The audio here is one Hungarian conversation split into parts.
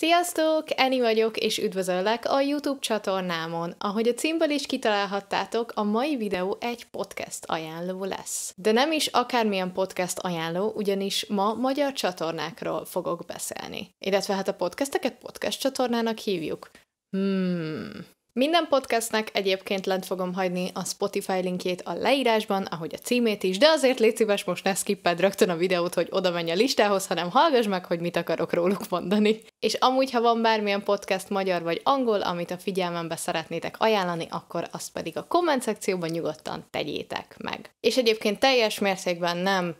Sziasztok! Eni vagyok, és üdvözöllek a YouTube csatornámon. Ahogy a címből is kitalálhattátok, a mai videó egy podcast ajánló lesz. De nem is akármilyen podcast ajánló, ugyanis ma magyar csatornákról fogok beszélni. Illetve hát a podcasteket podcast csatornának hívjuk. Hmm, minden podcastnek egyébként lent fogom hagyni a Spotify linkjét a leírásban, ahogy a címét is, de azért légy szíves, most ne skipped rögtön a videót, hogy oda menj a listához, hanem hallgass meg, hogy mit akarok róluk mondani. És amúgy, ha van bármilyen podcast magyar vagy angol, amit a figyelmembe szeretnétek ajánlani, akkor azt pedig a komment szekcióban nyugodtan tegyétek meg. És egyébként teljes mértékben nem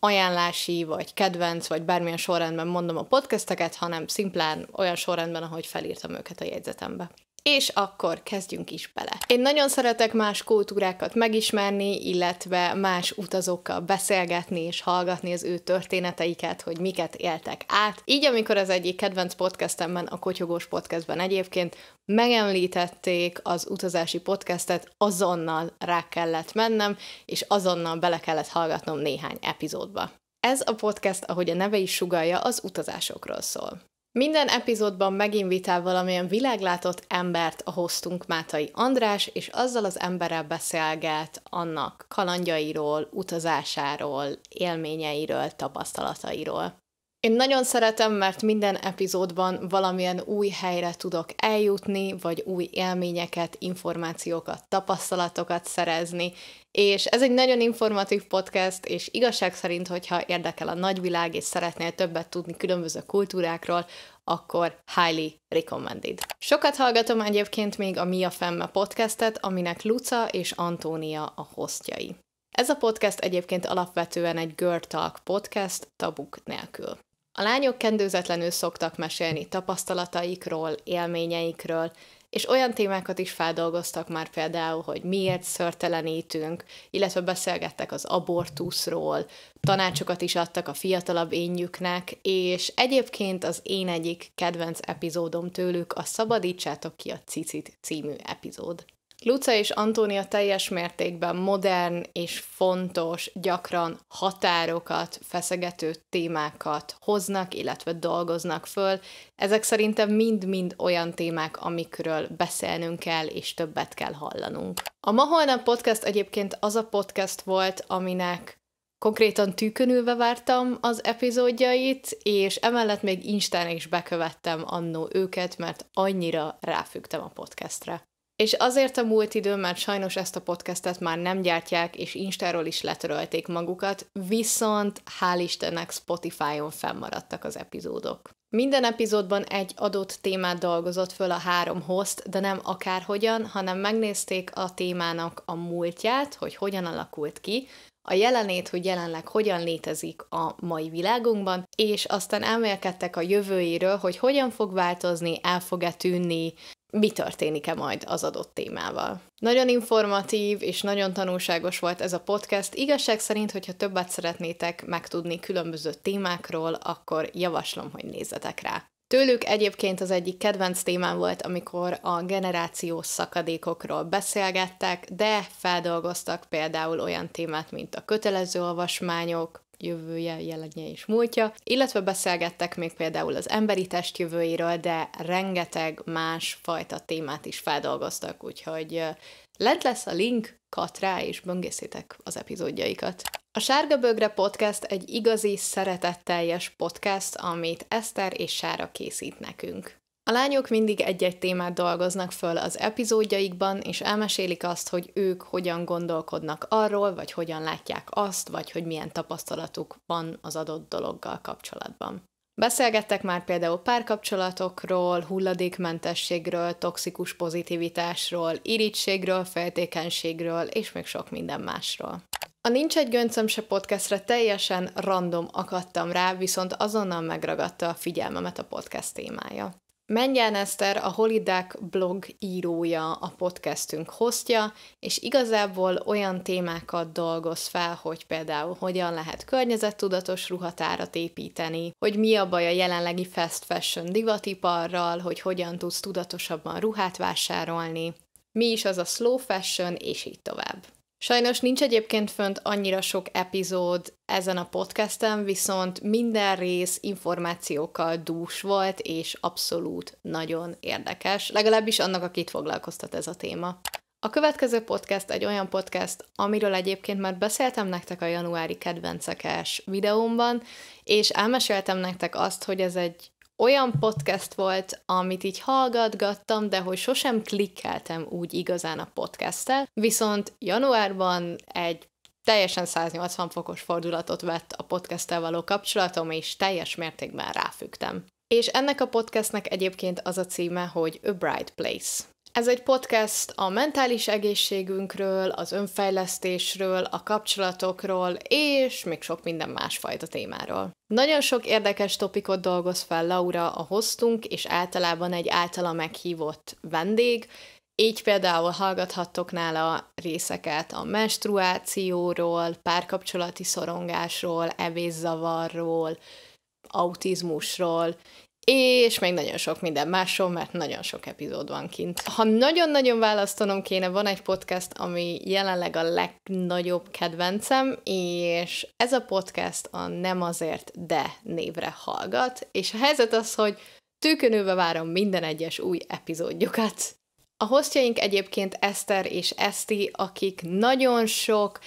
ajánlási, vagy kedvenc, vagy bármilyen sorrendben mondom a podcasteket, hanem szimplán olyan sorrendben, ahogy felírtam őket a jegyzetembe. És akkor kezdjünk is bele. Én nagyon szeretek más kultúrákat megismerni, illetve más utazókkal beszélgetni és hallgatni az ő történeteiket, hogy miket éltek át. Így, amikor az egyik kedvenc podcastemben, a Kotyogós Podcastben egyébként megemlítették az utazási podcastet, azonnal rá kellett mennem, és azonnal bele kellett hallgatnom néhány epizódba. Ez a podcast, ahogy a neve is sugalja, az utazásokról szól. Minden epizódban meginvitál valamilyen világlátott embert a hoztunk Mátai András, és azzal az emberrel beszélget annak kalandjairól, utazásáról, élményeiről, tapasztalatairól. Én nagyon szeretem, mert minden epizódban valamilyen új helyre tudok eljutni, vagy új élményeket, információkat, tapasztalatokat szerezni, és ez egy nagyon informatív podcast, és igazság szerint, hogyha érdekel a nagyvilág, és szeretnél többet tudni különböző kultúrákról, akkor highly recommended. Sokat hallgatom egyébként még a Mia Femme podcastet, aminek Luca és Antónia a hostjai. Ez a podcast egyébként alapvetően egy Girl Talk podcast, tabuk nélkül. A lányok kendőzetlenül szoktak mesélni tapasztalataikról, élményeikről, és olyan témákat is feldolgoztak már például, hogy miért szörtelenítünk, illetve beszélgettek az abortuszról, tanácsokat is adtak a fiatalabb énjüknek, és egyébként az én egyik kedvenc epizódom tőlük a Szabadítsátok ki a cicit című epizód. Luca és Antónia teljes mértékben modern és fontos, gyakran határokat, feszegető témákat hoznak, illetve dolgoznak föl. Ezek szerintem mind-mind olyan témák, amikről beszélnünk kell és többet kell hallanunk. A Ma Holnap Podcast egyébként az a podcast volt, aminek konkrétan tűkönülve vártam az epizódjait, és emellett még Instán is bekövettem annó őket, mert annyira ráfügtem a podcastre. És azért a múlt idő, mert sajnos ezt a podcastet már nem gyártják, és Instáról is letörölték magukat, viszont hál' Istennek Spotify-on fennmaradtak az epizódok. Minden epizódban egy adott témát dolgozott föl a három host, de nem akárhogyan, hanem megnézték a témának a múltját, hogy hogyan alakult ki, a jelenét, hogy jelenleg hogyan létezik a mai világunkban, és aztán elmélkedtek a jövőjéről, hogy hogyan fog változni, el fog-e tűnni, mi történik-e majd az adott témával. Nagyon informatív és nagyon tanulságos volt ez a podcast. Igazság szerint, hogyha többet szeretnétek megtudni különböző témákról, akkor javaslom, hogy nézzetek rá. Tőlük egyébként az egyik kedvenc témám volt, amikor a generációs szakadékokról beszélgettek, de feldolgoztak például olyan témát, mint a kötelező olvasmányok, jövője, jelenje és múltja, illetve beszélgettek még például az emberi test jövőiről, de rengeteg más fajta témát is feldolgoztak, úgyhogy lent lesz a link, kat rá és böngészétek az epizódjaikat. A Sárga Bögre Podcast egy igazi, szeretetteljes podcast, amit Eszter és Sára készít nekünk. A lányok mindig egy-egy témát dolgoznak föl az epizódjaikban, és elmesélik azt, hogy ők hogyan gondolkodnak arról, vagy hogyan látják azt, vagy hogy milyen tapasztalatuk van az adott dologgal kapcsolatban. Beszélgettek már például párkapcsolatokról, hulladékmentességről, toxikus pozitivitásról, irítségről, feltékenységről és még sok minden másról. A Nincs egy göncöm se podcastre teljesen random akadtam rá, viszont azonnal megragadta a figyelmemet a podcast témája. Mengyán Eszter, a Holidák blog írója, a podcastünk hoztja, és igazából olyan témákat dolgoz fel, hogy például hogyan lehet környezettudatos ruhatárat építeni, hogy mi a baj a jelenlegi fast fashion divatiparral, hogy hogyan tudsz tudatosabban ruhát vásárolni, mi is az a slow fashion, és így tovább. Sajnos nincs egyébként fönt annyira sok epizód ezen a podcasten, viszont minden rész információkkal dús volt, és abszolút nagyon érdekes, legalábbis annak, akit foglalkoztat ez a téma. A következő podcast egy olyan podcast, amiről egyébként már beszéltem nektek a januári kedvencekes videómban, és elmeséltem nektek azt, hogy ez egy olyan podcast volt, amit így hallgatgattam, de hogy sosem klikkeltem úgy igazán a podcasttel, viszont januárban egy teljesen 180 fokos fordulatot vett a podcasttel való kapcsolatom, és teljes mértékben ráfügtem. És ennek a podcastnek egyébként az a címe, hogy A Bright Place. Ez egy podcast a mentális egészségünkről, az önfejlesztésről, a kapcsolatokról és még sok minden másfajta témáról. Nagyon sok érdekes topikot dolgoz fel Laura a hoztunk, és általában egy általa meghívott vendég, így például hallgathattok nála részeket a menstruációról, párkapcsolati szorongásról, evészavarról, autizmusról, és még nagyon sok minden másról, mert nagyon sok epizód van kint. Ha nagyon-nagyon választanom kéne, van egy podcast, ami jelenleg a legnagyobb kedvencem, és ez a podcast a Nem azért, de névre hallgat, és a helyzet az, hogy tűkönülve várom minden egyes új epizódjukat. A hostjaink egyébként Eszter és Eszti, akik nagyon sok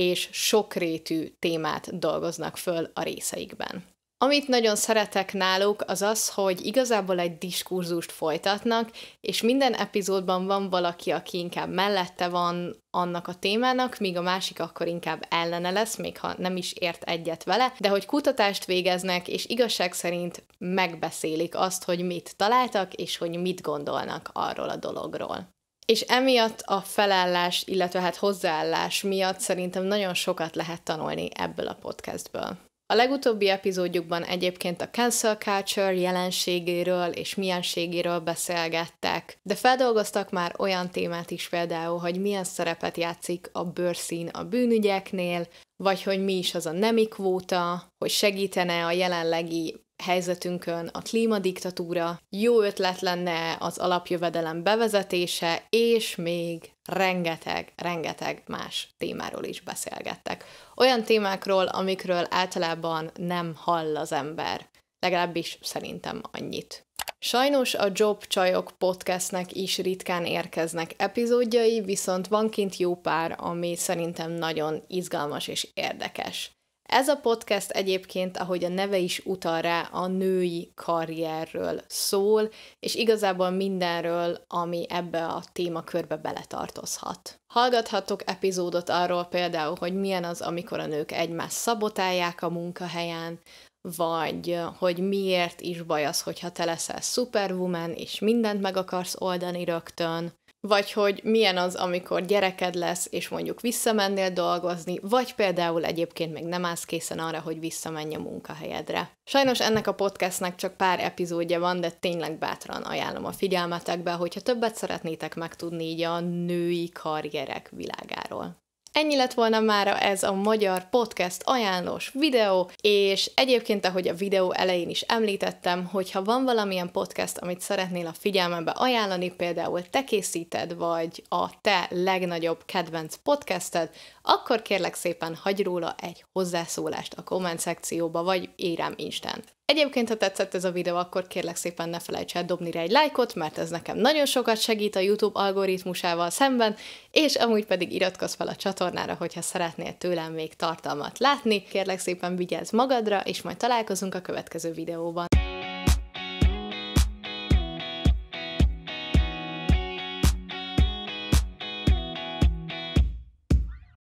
és sokrétű témát dolgoznak föl a részeikben. Amit nagyon szeretek náluk, az az, hogy igazából egy diskurzust folytatnak, és minden epizódban van valaki, aki inkább mellette van annak a témának, míg a másik akkor inkább ellene lesz, még ha nem is ért egyet vele, de hogy kutatást végeznek, és igazság szerint megbeszélik azt, hogy mit találtak, és hogy mit gondolnak arról a dologról. És emiatt a felállás, illetve hát hozzáállás miatt szerintem nagyon sokat lehet tanulni ebből a podcastből. A legutóbbi epizódjukban egyébként a cancel culture jelenségéről és mienségéről beszélgettek, de feldolgoztak már olyan témát is például, hogy milyen szerepet játszik a bőrszín a bűnügyeknél, vagy hogy mi is az a nemi kvóta, hogy segítene a jelenlegi helyzetünkön a klímadiktatúra, jó ötlet lenne az alapjövedelem bevezetése, és még rengeteg, rengeteg más témáról is beszélgettek. Olyan témákról, amikről általában nem hall az ember. Legalábbis szerintem annyit. Sajnos a Job Csajok podcastnek is ritkán érkeznek epizódjai, viszont van kint jó pár, ami szerintem nagyon izgalmas és érdekes. Ez a podcast egyébként, ahogy a neve is utal rá, a női karrierről szól, és igazából mindenről, ami ebbe a témakörbe beletartozhat. Hallgathattok epizódot arról például, hogy milyen az, amikor a nők egymást szabotálják a munkahelyen, vagy hogy miért is baj az, hogyha te leszel szuperwoman és mindent meg akarsz oldani rögtön, vagy hogy milyen az, amikor gyereked lesz, és mondjuk visszamennél dolgozni, vagy például egyébként még nem állsz készen arra, hogy visszamenj a munkahelyedre. Sajnos ennek a podcastnek csak pár epizódja van, de tényleg bátran ajánlom a figyelmetekbe, hogyha többet szeretnétek megtudni így a női karrierek világáról. Ennyi lett volna mára ez a magyar podcast ajánlós videó, és egyébként, ahogy a videó elején is említettem, hogyha van valamilyen podcast, amit szeretnél a figyelmembe ajánlani, például te készíted, vagy a te legnagyobb kedvenc podcasted, akkor kérlek szépen hagyj róla egy hozzászólást a komment szekcióba, vagy érem instant. Egyébként, ha tetszett ez a videó, akkor kérlek szépen ne felejts el dobni rá egy lájkot, mert ez nekem nagyon sokat segít a YouTube algoritmusával szemben, és amúgy pedig iratkozz fel a csatornára, hogyha szeretnél tőlem még tartalmat látni. Kérlek szépen vigyázz magadra, és majd találkozunk a következő videóban.